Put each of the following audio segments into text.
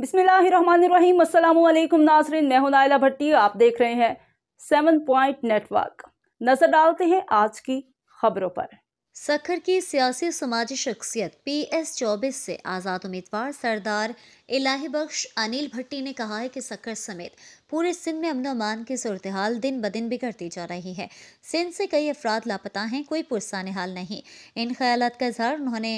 बिस्मिल्लाहिर्रहमानिर्रहीम अस्सलामुअलैकुम नाजरीन मैं हूं नाइला भट्टी आप देख रहे हैं सेवन पॉइंट नेटवर्क नज़र डालते हैं आज की खबरों पर सखर की सियासी समाजी शख्सियत पी एस चौबीस से आज़ाद उम्मीदवार सरदार इलाही बख्श अनिल भट्टी ने कहा है कि सखर समेत पूरे सिंध में अमन अमान की सूरत हाल दिन ब दिन बिगड़ती जा रही है सिंध से कई अफराद लापता हैं कोई पुरसान हाल नहीं इन ख्याल का इजहार उन्होंने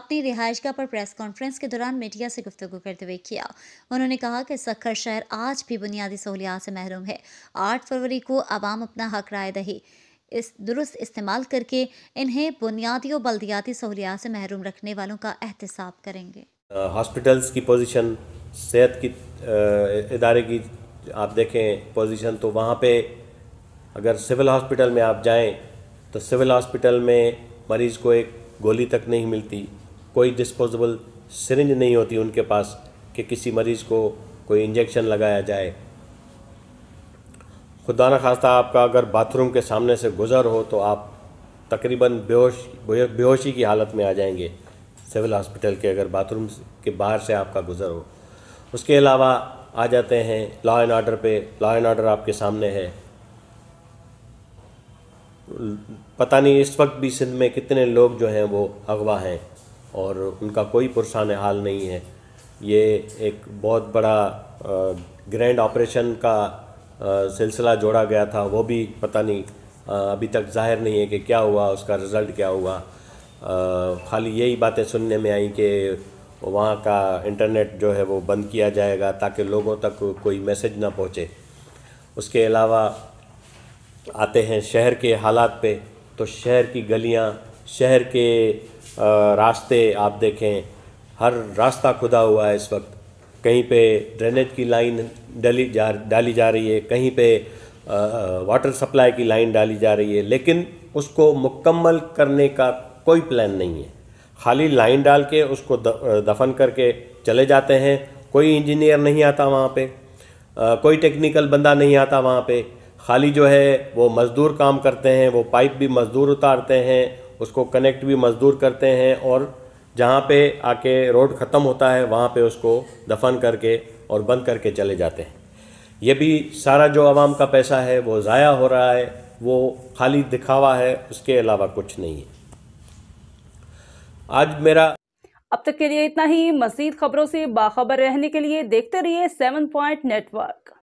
अपनी रिहायशगा पर प्रेस कॉन्फ्रेंस के दौरान मीडिया से गुफ्तु करते हुए किया उन्होंने कहा कि सखर शहर आज भी बुनियादी सहूलियात से महरूम है आठ फरवरी को आवाम अपना हक राय दही इस दुरुस्त इस्तेमाल करके इन्हें बुनियादी और बल्दियाती सहूलियात से महरूम रखने वालों का एहतसाब करेंगे हॉस्पिटल्स की पोजीशन सेहत की इदारे की आप देखें पोजीशन तो वहाँ पे अगर सिविल हॉस्पिटल में आप जाएं तो सिविल हॉस्पिटल में मरीज़ को एक गोली तक नहीं मिलती कोई डिस्पोजेबल सिरिंज नहीं होती उनके पास कि किसी मरीज़ को कोई इंजेक्शन लगाया जाए खुदा न खास्ता आपका अगर बाथरूम के सामने से गुज़र हो तो आप तकरीबन बेहोश बेहोशी की हालत में आ जाएंगे सिविल हॉस्पिटल के अगर बाथरूम के बाहर से आपका गुज़र हो उसके अलावा आ जाते हैं लॉ एंड ऑर्डर पे लॉ एंड ऑर्डर आपके सामने है पता नहीं इस वक्त भी सिंध में कितने लोग जो हैं वो अगवा हैं और उनका कोई पुरसान हाल नहीं है ये एक बहुत बड़ा ग्रैंड ऑपरेशन का सिलसिला जोड़ा गया था वो भी पता नहीं अभी तक जाहिर नहीं है कि क्या हुआ उसका रिज़ल्ट क्या हुआ खाली यही बातें सुनने में आई कि वहाँ का इंटरनेट जो है वो बंद किया जाएगा ताकि लोगों तक कोई मैसेज ना पहुँचे उसके अलावा आते हैं शहर के हालात पे तो शहर की गलियाँ शहर के रास्ते आप देखें हर रास्ता खुदा हुआ है इस वक्त कहीं पे ड्रेनेज की लाइन डली जा डाली जा रही है कहीं पे वाटर सप्लाई की लाइन डाली जा रही है लेकिन उसको मुकम्मल करने का कोई प्लान नहीं है खाली लाइन डाल के उसको दफन करके चले जाते हैं कोई इंजीनियर नहीं आता वहाँ पे आ, कोई टेक्निकल बंदा नहीं आता वहाँ पे खाली जो है वो मज़दूर काम करते हैं वो पाइप भी मज़दूर उतारते हैं उसको कनेक्ट भी मज़दूर करते हैं और जहाँ पे आके रोड ख़त्म होता है वहाँ पे उसको दफन करके और बंद करके चले जाते हैं ये भी सारा जो आवाम का पैसा है वो ज़ाया हो रहा है वो खाली दिखावा है उसके अलावा कुछ नहीं है आज मेरा अब तक के लिए इतना ही मजीद खबरों से बाखबर रहने के लिए देखते रहिए सेवन पॉइंट नेटवर्क